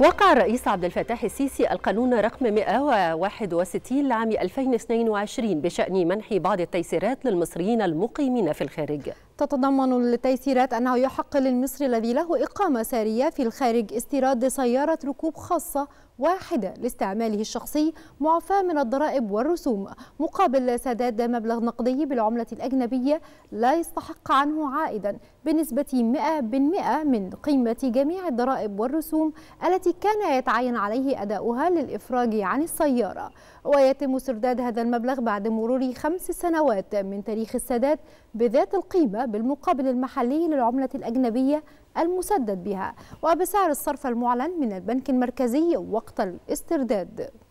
وقع الرئيس عبد الفتاح السيسي القانون رقم 161 لعام 2022 بشأن منح بعض التيسيرات للمصريين المقيمين في الخارج. تتضمن التيسيرات أنه يحق للمصري الذي له إقامة سارية في الخارج استيراد سيارة ركوب خاصة واحدة لاستعماله الشخصي معفاة من الضرائب والرسوم مقابل سداد مبلغ نقدي بالعملة الأجنبية لا يستحق عنه عائدا بنسبة 100% من قيمة جميع الضرائب والرسوم التي التي كان يتعين عليه أداؤها للإفراج عن السيارة ويتم سرداد هذا المبلغ بعد مرور خمس سنوات من تاريخ السداد بذات القيمة بالمقابل المحلي للعملة الأجنبية المسدد بها وبسعر الصرف المعلن من البنك المركزي وقت الاسترداد